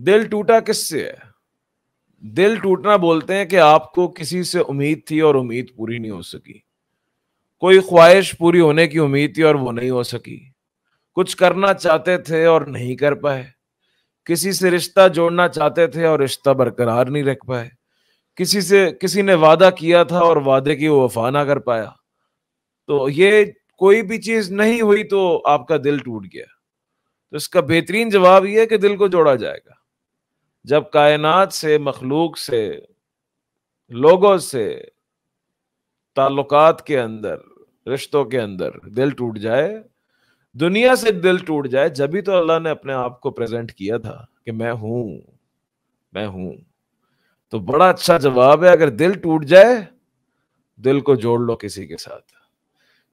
दिल टूटा किससे है दिल टूटना बोलते हैं कि आपको किसी से उम्मीद थी और उम्मीद पूरी नहीं हो सकी कोई ख्वाहिश पूरी होने की उम्मीद थी और वो नहीं हो सकी कुछ करना चाहते थे और नहीं कर पाए किसी से रिश्ता जोड़ना चाहते थे और रिश्ता बरकरार नहीं रख पाए किसी से किसी ने वादा किया था और वादे की वो वफा ना कर पाया तो ये कोई भी चीज नहीं हुई तो आपका दिल टूट गया तो इसका बेहतरीन जवाब यह है कि दिल को जोड़ा जाएगा जब कायनात से मखलूक से लोगों से ताल्लुकात के अंदर रिश्तों के अंदर दिल टूट जाए दुनिया से दिल टूट जाए जब भी तो अल्लाह ने अपने आप को प्रेजेंट किया था कि मैं हूं मैं हूं तो बड़ा अच्छा जवाब है अगर दिल टूट जाए दिल को जोड़ लो किसी के साथ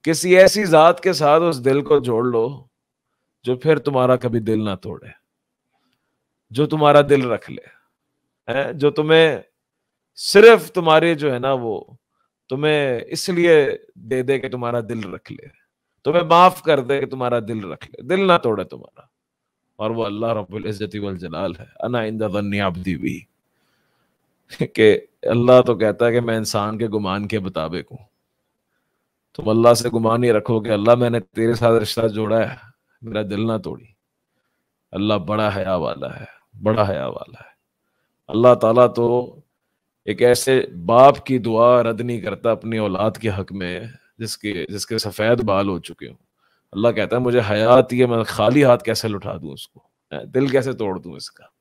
किसी ऐसी जात के साथ उस दिल को जोड़ लो जो फिर तुम्हारा कभी दिल ना तोड़े जो तुम्हारा दिल रख ले है जो तुम्हें सिर्फ तुम्हारे जो है ना वो तुम्हें इसलिए दे दे कि तुम्हारा दिल रख ले तुम्हें माफ कर दे कि तुम्हारा दिल रख ले दिल ना तोड़े तुम्हारा और वो अल्लाह रब्बुल इज्जत वल जलाल है अना इंदा भी के अल्लाह तो कहता है कि मैं इंसान के गुमान के मुताबिक हूँ तुम अल्लाह से गुमान ही रखो कि अल्लाह मैंने तेरे साथ रिश्ता जोड़ा है मेरा दिल ना तोड़ी अल्लाह बड़ा हया वाला है बड़ा हया वाला है अल्लाह ताला तो एक ऐसे बाप की दुआ रद्द नहीं करता अपनी औलाद के हक में जिसके जिसके सफ़ेद बाल हो चुके हों अल्लाह कहता है मुझे हयात ये मैं खाली हाथ कैसे लुटा दू उसको दिल कैसे तोड़ दू इसका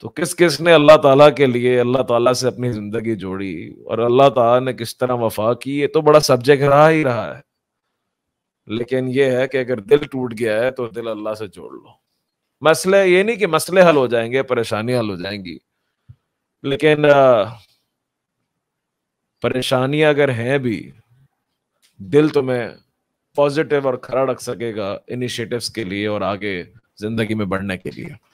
तो किस किस ने अल्लाह ताला के लिए अल्लाह ताला से अपनी ज़िंदगी जोड़ी और अल्लाह ताला ने किस तरह वफा की ये तो बड़ा सब्जेक्ट रहा ही रहा है लेकिन ये है कि अगर दिल टूट गया है तो दिल अल्लाह से जोड़ लो मसले ये नहीं कि मसले हल हो जाएंगे परेशानी हल हो जाएंगी लेकिन परेशानियां अगर हैं भी दिल तुम्हें तो पॉजिटिव और खड़ा रख सकेगा इनिशिएटिव्स के लिए और आगे जिंदगी में बढ़ने के लिए